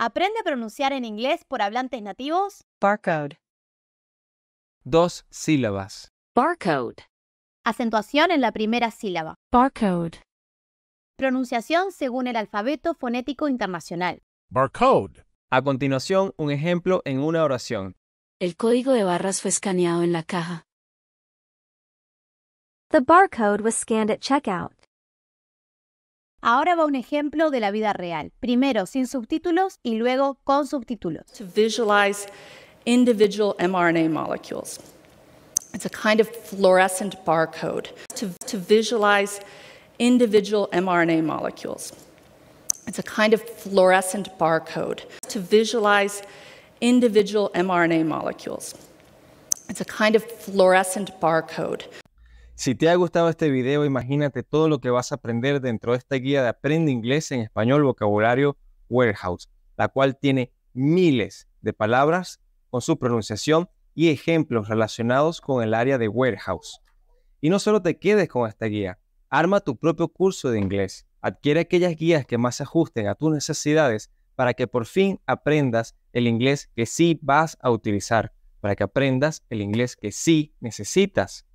Aprende a pronunciar en inglés por hablantes nativos. Barcode. Dos sílabas. Barcode. Acentuación en la primera sílaba. Barcode. Pronunciación según el alfabeto fonético internacional. Barcode. A continuación, un ejemplo en una oración. El código de barras fue escaneado en la caja. The barcode was scanned at checkout. Ahora va un ejemplo de la vida real, primero sin subtítulos y luego con subtítulos. To visualize individual mRNA molecules. It's a kind of fluorescent barcode to, to visualize individual mRNA molecules. It's a kind of fluorescent barcode to visualize individual mRNA molecules. It's a kind of fluorescent barcode Si te ha gustado este video, imagínate todo lo que vas a aprender dentro de esta guía de Aprende Inglés en Español Vocabulario Warehouse, la cual tiene miles de palabras con su pronunciación y ejemplos relacionados con el área de warehouse. Y no solo te quedes con esta guía, arma tu propio curso de inglés. Adquiere aquellas guías que más se ajusten a tus necesidades para que por fin aprendas el inglés que sí vas a utilizar, para que aprendas el inglés que sí necesitas.